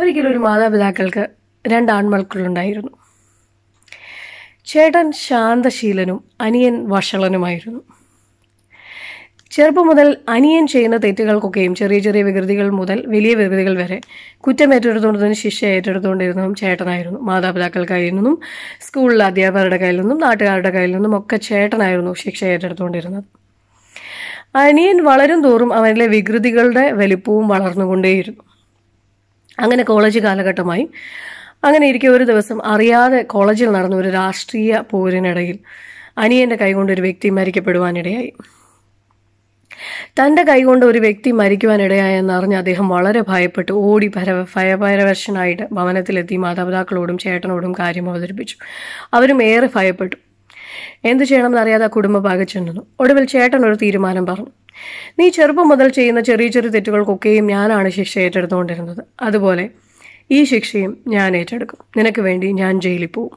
ഒരിക്കലും ഒരു മാതാപിതാക്കൾക്ക് രണ്ട് ആൺമക്കളുണ്ടായിരുന്നു ചേട്ടൻ ശാന്തശീലനും അനിയൻ വഷളനുമായിരുന്നു ചെറുപ്പം മുതൽ അനിയൻ ചെയ്യുന്ന തെറ്റുകൾക്കൊക്കെയും ചെറിയ ചെറിയ വികൃതികൾ മുതൽ വലിയ വികൃതികൾ വരെ കുറ്റം ഏറ്റെടുത്തുകൊണ്ടതിന് ശിക്ഷ ഏറ്റെടുത്തുകൊണ്ടിരുന്നതും ചേട്ടനായിരുന്നു മാതാപിതാക്കൾ കയ്യിൽ നിന്നും സ്കൂളിലെ അധ്യാപകരുടെ കയ്യിൽ നിന്നും നാട്ടുകാരുടെ കയ്യിൽ നിന്നും ഒക്കെ ചേട്ടനായിരുന്നു ശിക്ഷ ഏറ്റെടുത്തുകൊണ്ടിരുന്നത് അനിയൻ വളരും തോറും അവനിലെ വികൃതികളുടെ വലിപ്പവും വളർന്നുകൊണ്ടേയിരുന്നു അങ്ങനെ കോളേജ് കാലഘട്ടമായി അങ്ങനെ ഇരിക്കെ ഒരു ദിവസം അറിയാതെ കോളേജിൽ നടന്ന ഒരു രാഷ്ട്രീയ പോരിനിടയിൽ അനിയന്റെ കൈകൊണ്ട് ഒരു വ്യക്തി മരിക്കപ്പെടുവാനിടയായി തൻ്റെ കൈകൊണ്ട് ഒരു വ്യക്തി മരിക്കുവാനിടയായെന്ന് അറിഞ്ഞ് അദ്ദേഹം വളരെ ഭയപ്പെട്ടു ഓടി പരവ ഭയപരവശനായിട്ട് ഭവനത്തിലെത്തി മാതാപിതാക്കളോടും ചേട്ടനോടും കാര്യം അവതരിപ്പിച്ചു അവരും ഏറെ ഭയപ്പെട്ടു എന്തു ചെയ്യണമെന്നറിയാതെ ആ കുടുംബം ചെന്നു ഒടുവിൽ ചേട്ടൻ ഒരു തീരുമാനം പറഞ്ഞു നീ ചെറുപ്പം മുതൽ ചെയ്യുന്ന ചെറിയ ചെറിയ തെറ്റുകൾക്കൊക്കെയും ഞാനാണ് ശിക്ഷ ഏറ്റെടുത്തുകൊണ്ടിരുന്നത് അതുപോലെ ഈ ശിക്ഷയും ഞാൻ ഏറ്റെടുക്കും നിനക്ക് വേണ്ടി ഞാൻ ജയിലിൽ പോവും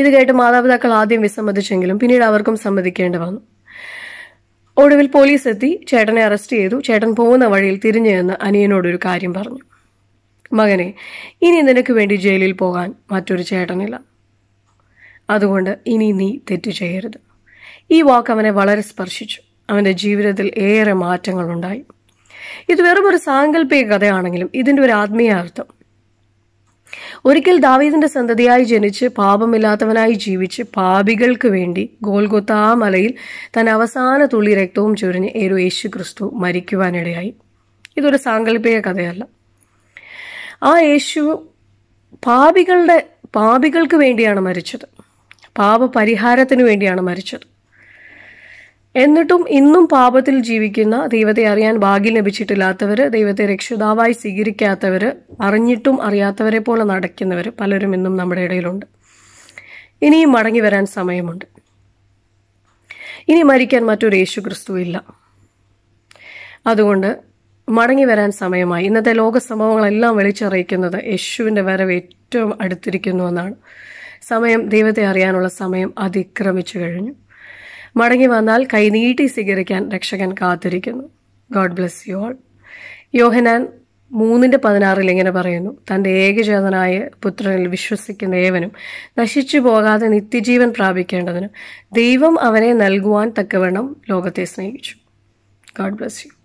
ഇത് കേട്ട് മാതാപിതാക്കൾ ആദ്യം വിസമ്മതിച്ചെങ്കിലും പിന്നീട് അവർക്കും സമ്മതിക്കേണ്ടി വന്നു ഒടുവിൽ പോലീസ് എത്തി ചേട്ടനെ അറസ്റ്റ് ചെയ്തു ചേട്ടൻ പോകുന്ന വഴിയിൽ തിരിഞ്ഞു എന്ന് അനിയനോടൊരു കാര്യം പറഞ്ഞു മകനെ ഇനി നിനക്ക് വേണ്ടി ജയിലിൽ പോകാൻ മറ്റൊരു ചേട്ടനില്ല അതുകൊണ്ട് ഇനി നീ തെറ്റ് ചെയ്യരുത് ഈ വാക്ക് അവനെ വളരെ സ്പർശിച്ചു അവൻ്റെ ജീവിതത്തിൽ ഏറെ മാറ്റങ്ങളുണ്ടായി ഇത് വെറും ഒരു സാങ്കല്പിക കഥയാണെങ്കിലും ഇതിൻ്റെ ഒരു ആത്മീയാർത്ഥം ഒരിക്കൽ ദാവീദിന്റെ സന്തതിയായി ജനിച്ച് പാപമില്ലാത്തവനായി ജീവിച്ച് പാപികൾക്ക് വേണ്ടി ഗോൽഗൊത്ത ആ മലയിൽ തന്റെ അവസാന തുള്ളി രക്തവും ചൊരിഞ്ഞ് ഏരു യേശു ക്രിസ്തു മരിക്കുവാനിടയായി ഇതൊരു സാങ്കല്പിക കഥയല്ല ആ യേശു പാപികളുടെ പാപികൾക്ക് വേണ്ടിയാണ് മരിച്ചത് പാപപരിഹാരത്തിനു വേണ്ടിയാണ് മരിച്ചത് എന്നിട്ടും ഇന്നും പാപത്തിൽ ജീവിക്കുന്ന ദൈവത്തെ അറിയാൻ ഭാഗ്യം ലഭിച്ചിട്ടില്ലാത്തവർ ദൈവത്തെ രക്ഷിതാവായി സ്വീകരിക്കാത്തവർ അറിഞ്ഞിട്ടും അറിയാത്തവരെ പോലെ നടക്കുന്നവർ പലരും ഇന്നും നമ്മുടെ ഇടയിലുണ്ട് ഇനിയും മടങ്ങി വരാൻ സമയമുണ്ട് ഇനി മരിക്കാൻ മറ്റൊരു യേശു ക്രിസ്തു ഇല്ല അതുകൊണ്ട് മടങ്ങി വരാൻ സമയമായി ഇന്നത്തെ ലോക സംഭവങ്ങളെല്ലാം വിളിച്ചറിയിക്കുന്നത് യേശുവിൻ്റെ വരവ് ഏറ്റവും അടുത്തിരിക്കുന്നു എന്നാണ് സമയം ദൈവത്തെ അറിയാനുള്ള സമയം അതിക്രമിച്ചു കഴിഞ്ഞു മടങ്ങി വന്നാൽ കൈനീട്ടി സ്വീകരിക്കാൻ രക്ഷകൻ കാത്തിരിക്കുന്നു God bless you all Yohannan മൂന്നിൻ്റെ പതിനാറിൽ ഇങ്ങനെ പറയുന്നു തൻ്റെ ഏകജാതനായ പുത്രനിൽ വിശ്വസിക്കുന്ന ഏവനും നശിച്ചു പോകാതെ നിത്യജീവൻ പ്രാപിക്കേണ്ടതിന് ദൈവം അവനെ നൽകുവാൻ തക്കവണ്ണം ലോകത്തെ സ്നേഹിച്ചു ഗോഡ് ബ്ലെസ് യു